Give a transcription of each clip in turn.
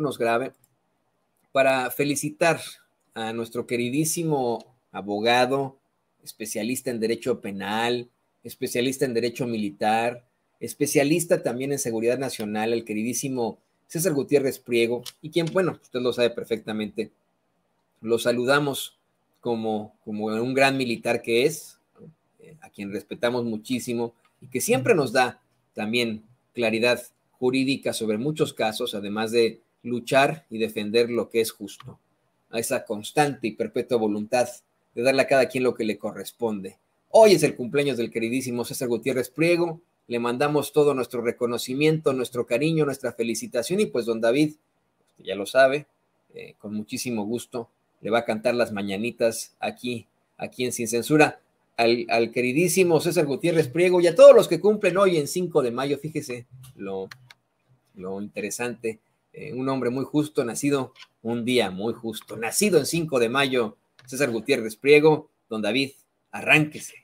nos grabe para felicitar a nuestro queridísimo abogado, especialista en derecho penal, especialista en derecho militar, especialista también en seguridad nacional, el queridísimo César Gutiérrez Priego, y quien, bueno, usted lo sabe perfectamente, lo saludamos como, como un gran militar que es, a quien respetamos muchísimo y que siempre nos da también claridad jurídica sobre muchos casos, además de luchar y defender lo que es justo, a esa constante y perpetua voluntad de darle a cada quien lo que le corresponde. Hoy es el cumpleaños del queridísimo César Gutiérrez Priego, le mandamos todo nuestro reconocimiento, nuestro cariño, nuestra felicitación y pues don David, ya lo sabe, eh, con muchísimo gusto le va a cantar las mañanitas aquí, aquí en Sin Censura. Al, queridísimo César Gutiérrez Priego y a todos los que cumplen hoy en 5 de mayo, fíjese lo, lo interesante eh, un hombre muy justo, nacido un día muy justo, nacido en 5 de mayo, César Gutiérrez Priego, don David, arránquese.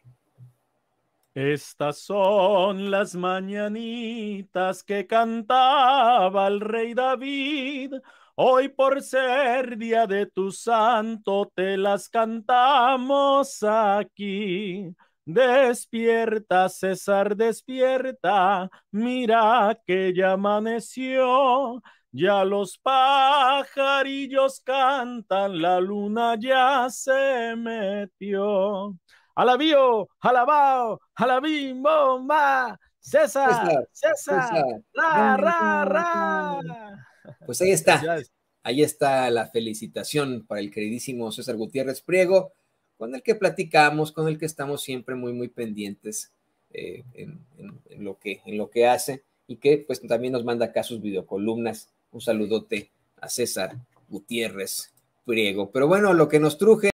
Estas son las mañanitas que cantaba el rey David. Hoy por ser día de tu santo te las cantamos aquí. Despierta, César, despierta, mira que ya amaneció. Ya los pajarillos cantan, la luna ya se metió. Alabío, alabao, alabim, bomba, César, César, la Ra, ra, Pues ahí está, ahí está la felicitación para el queridísimo César Gutiérrez Priego, con el que platicamos, con el que estamos siempre muy, muy pendientes eh, en, lo que, en lo que hace y que pues también nos manda acá sus videocolumnas un saludote a César Gutiérrez Priego. Pero bueno, lo que nos truje